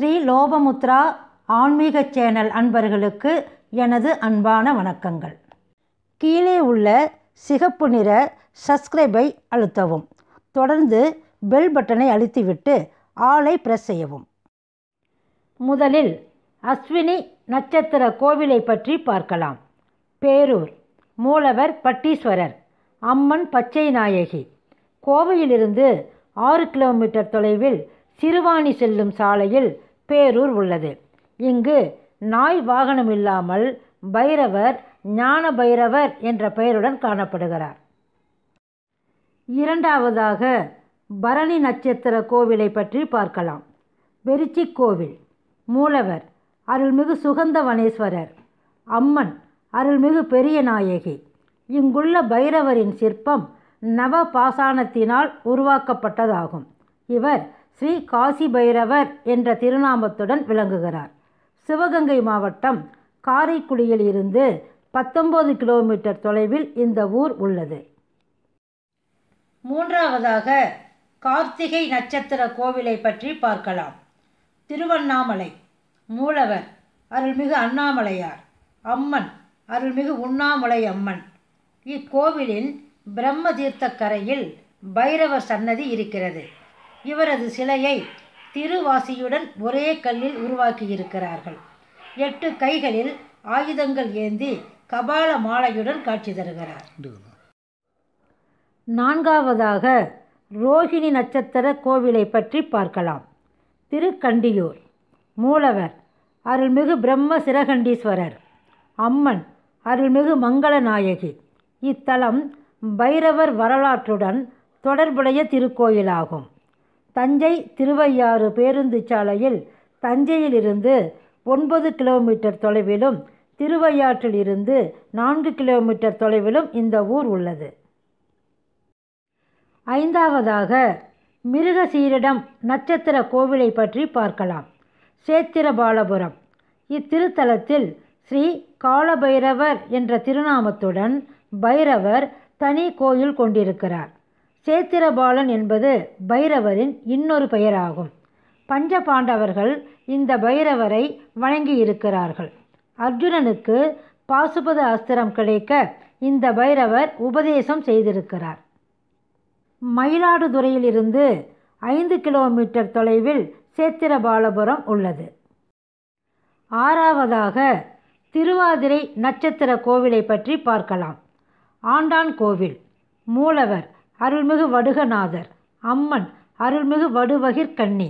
ஸ்ரீ லோபமுத்ரா ஆன்மீக சேனல் அன்பர்களுக்கு எனது அன்பான வணக்கங்கள் கீழே உள்ள சிகப்பு நிற சப்ஸ்கிரைபை அழுத்தவும் தொடர்ந்து பெல் பட்டனை அழுத்திவிட்டு ஆளை ப்ரெஸ் செய்யவும் முதலில் அஸ்வினி நட்சத்திர கோவிலை பற்றி பார்க்கலாம் பேரூர் மூலவர் பட்டீஸ்வரர் அம்மன் பச்சை நாயகி கோவையிலிருந்து ஆறு கிலோமீட்டர் தொலைவில் சிறுவாணி செல்லும் சாலையில் பேரூர் உள்ளது இங்கு நாய் வாகனம் இல்லாமல் பைரவர் ஞான பைரவர் என்ற பெயருடன் காணப்படுகிறார் இரண்டாவதாக பரணி நட்சத்திர கோவிலை பற்றி பார்க்கலாம் வெறிச்சி கோவில் மூலவர் அருள்மிகு சுகந்த வனேஸ்வரர் அம்மன் அருள்மிகு பெரிய நாயகி இங்குள்ள பைரவரின் சிற்பம் நவ பாசாணத்தினால் உருவாக்கப்பட்டதாகும் இவர் ஸ்ரீ காசி பைரவர் என்ற திருநாமத்துடன் விளங்குகிறார் சிவகங்கை மாவட்டம் காரைக்குடியில் இருந்து பத்தொம்போது கிலோமீட்டர் தொலைவில் இந்த ஊர் உள்ளது மூன்றாவதாக கார்த்திகை நட்சத்திர கோவிலை பற்றி பார்க்கலாம் திருவண்ணாமலை மூலவர் அருள்மிகு அண்ணாமலையார் அம்மன் அருள்மிகு உண்ணாமலை அம்மன் இக்கோவிலின் பிரம்ம கரையில் பைரவர் சன்னதி இருக்கிறது இவரது சிலையை திருவாசியுடன் ஒரே கல்லில் உருவாக்கியிருக்கிறார்கள் எட்டு கைகளில் ஆயுதங்கள் ஏந்தி கபால மாலையுடன் காட்சி தருகிறார் நான்காவதாக ரோஹிணி நட்சத்திர கோவிலை பற்றி பார்க்கலாம் திருக்கண்டியூர் மூலவர் அருள்மிகு பிரம்ம சிரகண்டீஸ்வரர் அம்மன் அருள்மிகு மங்களநாயகி இத்தலம் பைரவர் வரலாற்றுடன் தொடர்புடைய திருக்கோயிலாகும் தஞ்சை திருவையாறு பேருந்து சாலையில் தஞ்சையிலிருந்து ஒன்பது கிலோமீட்டர் தொலைவிலும் திருவையாற்றிலிருந்து நான்கு கிலோமீட்டர் தொலைவிலும் இந்த ஊர் உள்ளது ஐந்தாவதாக மிருகசீரிடம் நட்சத்திர கோவிலை பற்றி பார்க்கலாம் சேத்திரபாலபுரம் இத்திருத்தலத்தில் ஸ்ரீ காலபைரவர் என்ற திருநாமத்துடன் பைரவர் தனி கோயில் கொண்டிருக்கிறார் சேத்திரபாலன் என்பது பைரவரின் இன்னொரு பெயராகும் பஞ்ச பாண்டவர்கள் இந்த பைரவரை வணங்கியிருக்கிறார்கள் அர்ஜுனனுக்கு பாசுபத அஸ்திரம் கிடைக்க இந்த பைரவர் உபதேசம் செய்திருக்கிறார் மயிலாடுதுறையிலிருந்து ஐந்து கிலோமீட்டர் தொலைவில் சேத்திரபாலபுரம் உள்ளது ஆறாவதாக திருவாதிரை நட்சத்திர கோவிலை பற்றி பார்க்கலாம் ஆண்டான் கோவில் மூலவர் அருள்மிகு வடுகநாதர் அம்மன் அருள்மிகு வடுவகிர்கண்ணி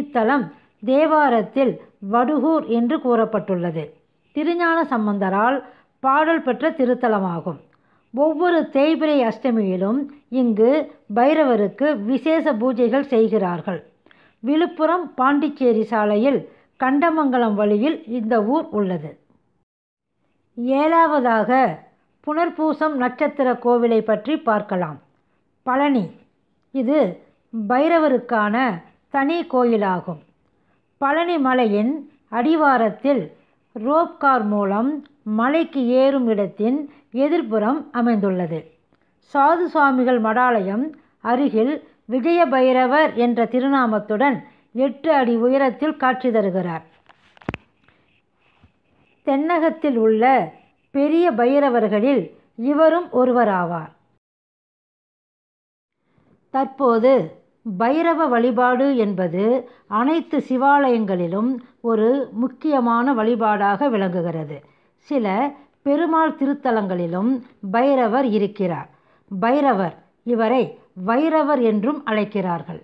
இத்தலம் தேவாரத்தில் வடுகூர் என்று கூறப்பட்டுள்ளது திருஞான சம்பந்தரால் பாடல் பெற்ற திருத்தலமாகும் ஒவ்வொரு தேய்பிரை அஷ்டமியிலும் இங்கு பைரவருக்கு விசேஷ பூஜைகள் செய்கிறார்கள் விழுப்புரம் பாண்டிச்சேரி சாலையில் கண்டமங்கலம் வழியில் இந்த ஊர் உள்ளது ஏழாவதாக புனர்பூசம் நட்சத்திர கோவிலை பற்றி பார்க்கலாம் பழனி இது பைரவருக்கான தனி கோயிலாகும் பழனி மலையின் அடிவாரத்தில் ரோப்கார் மூலம் மலைக்கு ஏறும் இடத்தின் எதிர்ப்புறம் அமைந்துள்ளது சாது சுவாமிகள் மடாலயம் அருகில் விஜய பைரவர் என்ற திருநாமத்துடன் எட்டு அடி உயரத்தில் காட்சி தருகிறார் தென்னகத்தில் உள்ள பெரிய பைரவர்களில் இவரும் ஒருவராவார் தற்போது பைரவ வழிபாடு என்பது அனைத்து சிவாலயங்களிலும் ஒரு முக்கியமான வழிபாடாக விளங்குகிறது சில பெருமாள் திருத்தலங்களிலும் பைரவர் இருக்கிறார் பைரவர் இவரை வைரவர் என்றும் அழைக்கிறார்கள்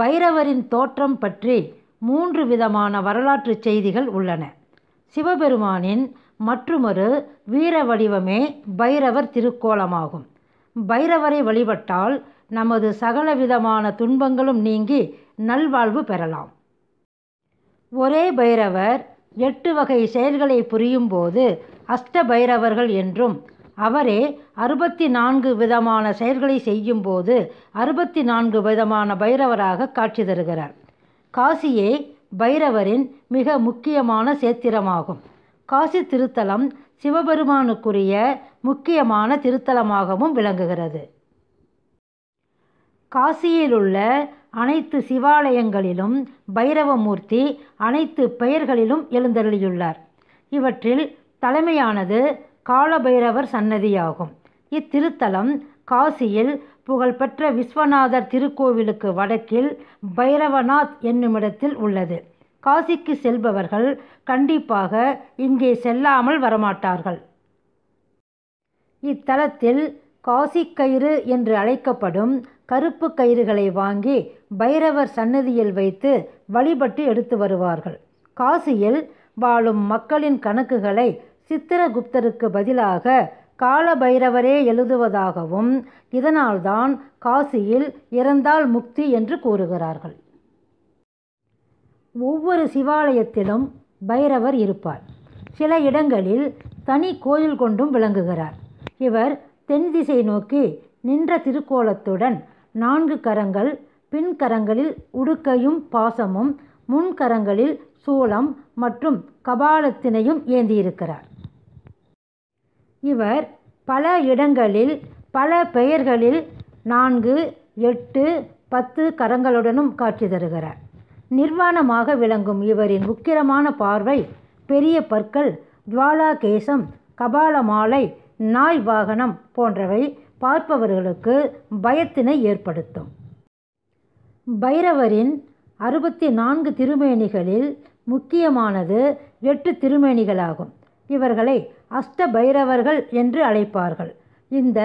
பைரவரின் தோற்றம் பற்றி மூன்று விதமான வரலாற்று செய்திகள் உள்ளன சிவபெருமானின் மற்றுமொரு வீர வடிவமே பைரவர் திருக்கோலமாகும் பைரவரை வழிபட்டால் நமது சகலவிதமான துன்பங்களும் நீங்கி நல்வாழ்வு பெறலாம் ஒரே பைரவர் எட்டு வகை செயல்களை புரியும்போது அஷ்ட பைரவர்கள் என்றும் அவரே அறுபத்தி நான்கு விதமான செயல்களை செய்யும்போது அறுபத்தி நான்கு விதமான பைரவராக காட்சி தருகிறார் காசியே பைரவரின் மிக முக்கியமான சேத்திரமாகும் காசி திருத்தலம் சிவபெருமானுக்குரிய முக்கியமான திருத்தலமாகவும் விளங்குகிறது காசியில் உள்ள அனைத்து சிவாலயங்களிலும் பைரவமூர்த்தி அனைத்து பெயர்களிலும் எழுந்தருளியுள்ளார் இவற்றில் தலைமையானது காலபைரவர் சன்னதியாகும் இத்திருத்தலம் காசியில் புகழ்பெற்ற விஸ்வநாதர் திருக்கோவிலுக்கு வடக்கில் பைரவநாத் என்னுமிடத்தில் உள்ளது காசிக்கு செல்பவர்கள் கண்டிப்பாக இங்கே செல்லாமல் வரமாட்டார்கள் இத்தலத்தில் காசி கயிறு என்று அழைக்கப்படும் கருப்பு கயிறுகளை வாங்கி பைரவர் சன்னதியில் வைத்து வழிபட்டு எடுத்து வருவார்கள் காசியில் வாழும் மக்களின் கணக்குகளை சித்திரகுப்தருக்கு பதிலாக கால பைரவரே எழுதுவதாகவும் இதனால்தான் காசியில் இறந்தால் முக்தி என்று கூறுகிறார்கள் ஒவ்வொரு சிவாலயத்திலும் பைரவர் இருப்பார் சில இடங்களில் தனி கோயில் கொண்டும் விளங்குகிறார் இவர் தென் திசை நோக்கி நின்ற திருக்கோலத்துடன் நான்கு கரங்கள் பின்கரங்களில் உடுக்கையும் பாசமும் முன்கரங்களில் சூளம் மற்றும் கபாலத்தினையும் ஏந்தியிருக்கிறார் இவர் பல இடங்களில் பல பெயர்களில் நான்கு எட்டு பத்து கரங்களுடனும் காட்சி தருகிறார் நிர்வாணமாக விளங்கும் இவரின் உக்கிரமான பார்வை பெரிய பற்கள் ஜுவாலா கேசம் கபால மாலை நாய் வாகனம் போன்றவை பார்ப்பவர்களுக்கு பயத்தினை ஏற்படுத்தும் பைரவரின் அறுபத்தி நான்கு திருமேனிகளில் முக்கியமானது எட்டு திருமேனிகளாகும் இவர்களை அஷ்ட பைரவர்கள் என்று அழைப்பார்கள் இந்த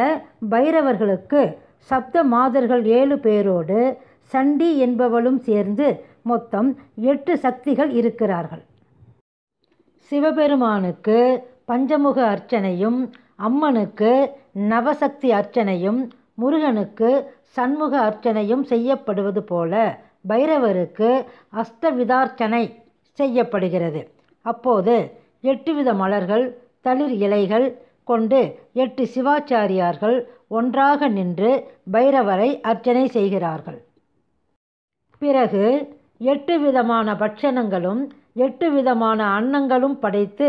பைரவர்களுக்கு சப்த மாதர்கள் ஏழு பேரோடு சண்டி என்பவளும் சேர்ந்து மொத்தம் எட்டு சக்திகள் இருக்கிறார்கள் சிவபெருமானுக்கு பஞ்சமுக அர்ச்சனையும் அம்மனுக்கு நவசக்தி அர்ச்சனையும் முருகனுக்கு சண்முக அர்ச்சனையும் செய்யப்படுவது போல பைரவருக்கு அஸ்தவிதார்ச்சனை செய்யப்படுகிறது அப்போது எட்டு வித மலர்கள் தளிர் இலைகள் கொண்டு எட்டு சிவாச்சாரியார்கள் ஒன்றாக நின்று பைரவரை அர்ச்சனை செய்கிறார்கள் பிறகு எட்டு விதமான பட்சணங்களும் எட்டு விதமான அன்னங்களும் படைத்து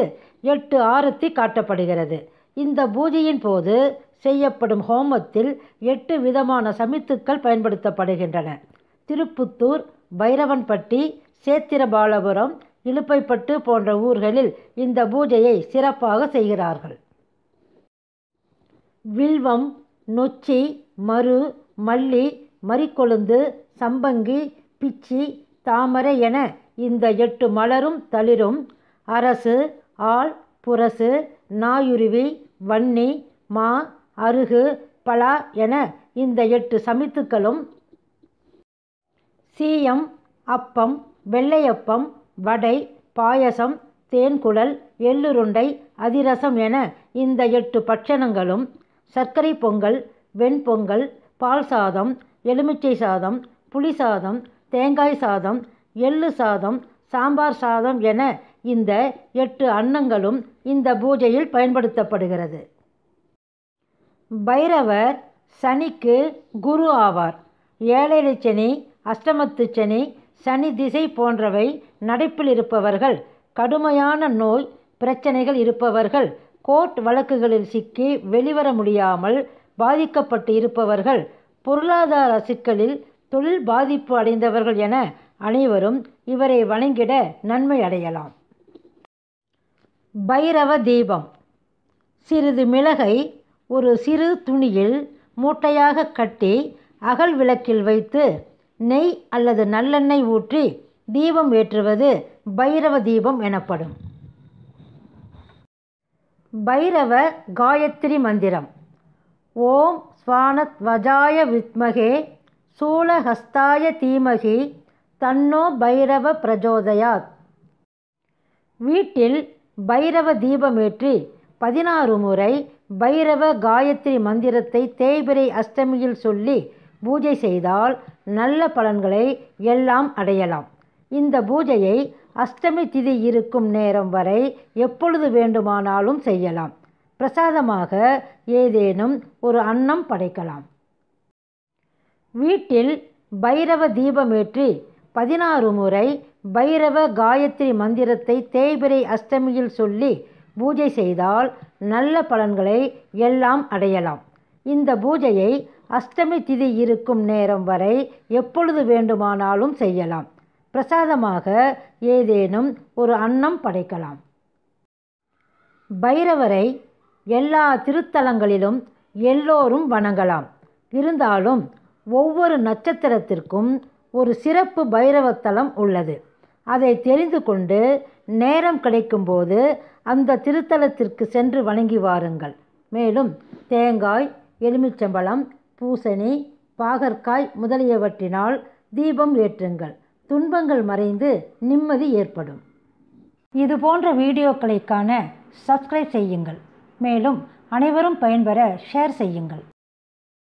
எட்டு ஆரத்தி காட்டப்படுகிறது இந்த பூஜையின் போது செய்யப்படும் ஹோமத்தில் எட்டு விதமான சமித்துக்கள் பயன்படுத்தப்படுகின்றன திருப்புத்தூர் பைரவன்பட்டி சேத்திரபாலபுரம் இழுப்பைப்பட்டு போன்ற ஊர்களில் இந்த பூஜையை சிறப்பாக செய்கிறார்கள் வில்வம் நொச்சி மறு மல்லி மறிக்கொழுந்து சம்பங்கி பிச்சி தாமரை என இந்த எட்டு மலரும் தளிரும் அரசு ஆள் புரசு நாயுருவி வன்னி மா அருகு பலா என இந்த எட்டு சமித்துக்களும் சீயம் அப்பம் வெள்ளையப்பம் வடை பாயசம் தேன்குழல் எள்ளுருண்டை அதிரசம் என இந்த எட்டு பட்சணங்களும் சர்க்கரை பொங்கல் வெண்பொங்கல் பால் சாதம் எலுமிச்சை சாதம் புளி சாதம் தேங்காய் சாதம் எள்ளு சாதம் சாம்பார் சாதம் என இந்த எட்டு அன்னங்களும் இந்த பூஜையில் பயன்படுத்தப்படுகிறது பைரவர் சனிக்கு குரு ஆவார் ஏழரை சனி அஷ்டமத்து சனி சனி திசை போன்றவை நடிப்பில் இருப்பவர்கள் கடுமையான நோய் பிரச்சனைகள் இருப்பவர்கள் கோர்ட் வழக்குகளில் சிக்கி வெளிவர முடியாமல் பாதிக்கப்பட்டு இருப்பவர்கள் பொருளாதார சிக்கலில் தொழில் பாதிப்பு அடைந்தவர்கள் என அனைவரும் இவரை வணங்கிட நன்மை அடையலாம் பைரவ தீபம் சிறிது மிளகை ஒரு சிறு துணியில் மூட்டையாக கட்டி அகல் விளக்கில் வைத்து நெய் அல்லது நல்லெண்ணெய் ஊற்றி தீபம் ஏற்றுவது பைரவ தீபம் எனப்படும் பைரவ காயத்ரி மந்திரம் ஓம் ஸ்வானத்வஜாய வித்மகே சூலஹஸ்தாய தீமகி தன்னோ பைரவ பிரஜோதயாத் வீட்டில் பைரவ தீபமேற்றி பதினாறு முறை பைரவ காயத்ரி மந்திரத்தை தேய்பிரை அஷ்டமியில் சொல்லி பூஜை செய்தால் நல்ல பலன்களை எல்லாம் அடையலாம் இந்த பூஜையை அஷ்டமி திதி இருக்கும் நேரம் வரை எப்பொழுது வேண்டுமானாலும் செய்யலாம் பிரசாதமாக ஏதேனும் ஒரு அன்னம் படைக்கலாம் வீட்டில் பைரவ தீபமேற்றி பதினாறு முறை பைரவ காயத்ரி மந்திரத்தை தேய்பிரை அஷ்டமியில் சொல்லி பூஜை செய்தால் நல்ல பலன்களை எல்லாம் அடையலாம் இந்த பூஜையை அஷ்டமி திதி இருக்கும் நேரம் வரை எப்பொழுது வேண்டுமானாலும் செய்யலாம் பிரசாதமாக ஏதேனும் ஒரு அன்னம் படைக்கலாம் பைரவரை எல்லா திருத்தலங்களிலும் எல்லோரும் வணங்கலாம் இருந்தாலும் ஒவ்வொரு நட்சத்திரத்திற்கும் ஒரு சிறப்பு பைரவத்தலம் உள்ளது அதை தெரிந்து கொண்டு நேரம் கிடைக்கும்போது அந்த திருத்தலத்திற்கு சென்று வணங்கி வாருங்கள் மேலும் தேங்காய் எலுமிச்சம்பழம் பூசணி பாகற்காய் முதலியவற்றினால் தீபம் ஏற்றுங்கள் துன்பங்கள் மறைந்து நிம்மதி ஏற்படும் இது போன்ற வீடியோக்களைக்கான சப்ஸ்கிரைப் செய்யுங்கள் மேலும் அனைவரும் பயன்பெற ஷேர் செய்யுங்கள்